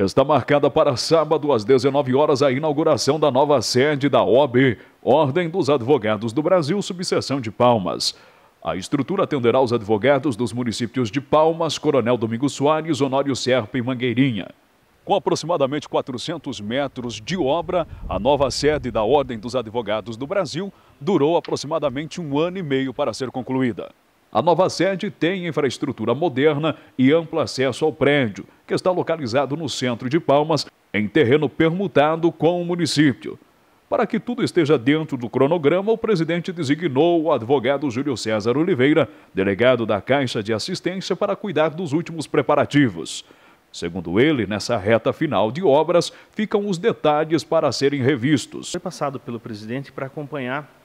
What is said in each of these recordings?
Está marcada para sábado às 19 horas a inauguração da nova sede da OAB, Ordem dos Advogados do Brasil, subseção de Palmas. A estrutura atenderá os advogados dos municípios de Palmas, Coronel Domingos Soares, Honório Serpa e Mangueirinha. Com aproximadamente 400 metros de obra, a nova sede da Ordem dos Advogados do Brasil durou aproximadamente um ano e meio para ser concluída. A nova sede tem infraestrutura moderna e amplo acesso ao prédio, que está localizado no centro de Palmas, em terreno permutado com o município. Para que tudo esteja dentro do cronograma, o presidente designou o advogado Júlio César Oliveira, delegado da Caixa de Assistência, para cuidar dos últimos preparativos. Segundo ele, nessa reta final de obras ficam os detalhes para serem revistos. Foi passado pelo presidente para acompanhar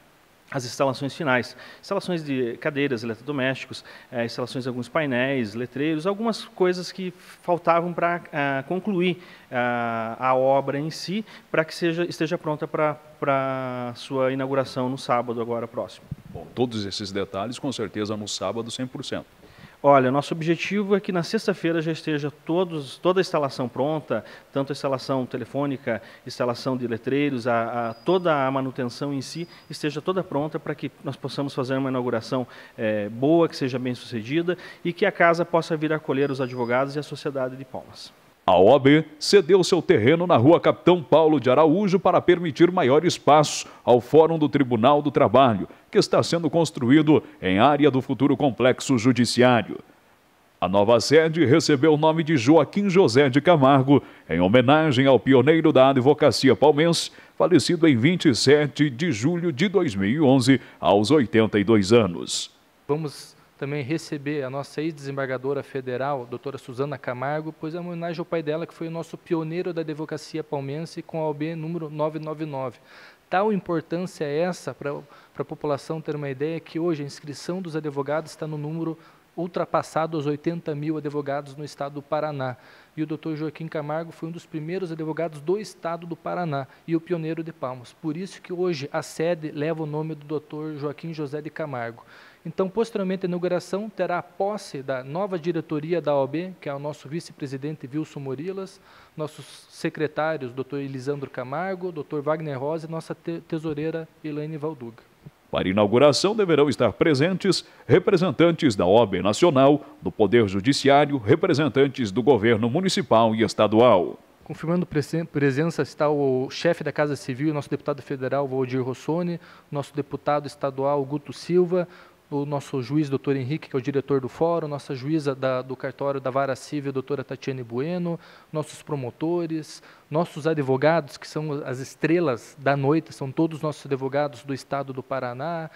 as instalações finais. Instalações de cadeiras, eletrodomésticos, eh, instalações de alguns painéis, letreiros, algumas coisas que faltavam para ah, concluir ah, a obra em si, para que seja, esteja pronta para sua inauguração no sábado, agora próximo. Bom, todos esses detalhes, com certeza, no sábado, 100%. Olha, nosso objetivo é que na sexta-feira já esteja todos, toda a instalação pronta, tanto a instalação telefônica, instalação de letreiros, a, a toda a manutenção em si esteja toda pronta para que nós possamos fazer uma inauguração é, boa, que seja bem sucedida e que a casa possa vir acolher os advogados e a sociedade de Palmas. A OAB cedeu seu terreno na rua Capitão Paulo de Araújo para permitir maior espaço ao Fórum do Tribunal do Trabalho, que está sendo construído em área do futuro complexo judiciário. A nova sede recebeu o nome de Joaquim José de Camargo, em homenagem ao pioneiro da advocacia palmense, falecido em 27 de julho de 2011, aos 82 anos. Vamos também receber a nossa ex-desembargadora federal, doutora Suzana Camargo, pois é uma homenagem ao pai dela, que foi o nosso pioneiro da advocacia palmense com a OB número 999. Tal importância é essa para a população ter uma ideia que hoje a inscrição dos advogados está no número ultrapassado os 80 mil advogados no estado do Paraná. E o doutor Joaquim Camargo foi um dos primeiros advogados do estado do Paraná e o pioneiro de Palmas. Por isso que hoje a sede leva o nome do doutor Joaquim José de Camargo. Então, posteriormente à inauguração, terá a posse da nova diretoria da OAB, que é o nosso vice-presidente Wilson Morilas, nossos secretários, doutor Elisandro Camargo, doutor Wagner Rosa e nossa tesoureira Elaine Valduga. Para inauguração deverão estar presentes representantes da OAB Nacional, do Poder Judiciário, representantes do governo municipal e estadual. Confirmando presença está o chefe da Casa Civil, nosso deputado federal Valdir Rossoni, nosso deputado estadual Guto Silva, o nosso juiz, doutor Henrique, que é o diretor do fórum, nossa juíza da, do cartório da Vara Civil, doutora Tatiane Bueno, nossos promotores, nossos advogados, que são as estrelas da noite, são todos nossos advogados do Estado do Paraná,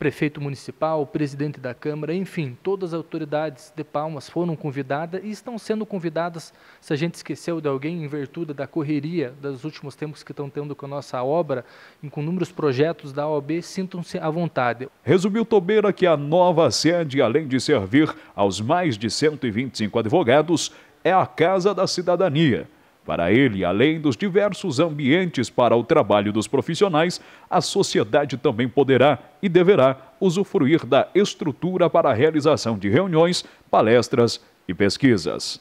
prefeito municipal, presidente da Câmara, enfim, todas as autoridades de Palmas foram convidadas e estão sendo convidadas, se a gente esqueceu de alguém, em virtude da correria dos últimos tempos que estão tendo com a nossa obra e com inúmeros projetos da OAB, sintam-se à vontade. Resumiu Tobeira que a nova sede, além de servir aos mais de 125 advogados, é a Casa da Cidadania para ele, além dos diversos ambientes para o trabalho dos profissionais, a sociedade também poderá e deverá usufruir da estrutura para a realização de reuniões, palestras e pesquisas.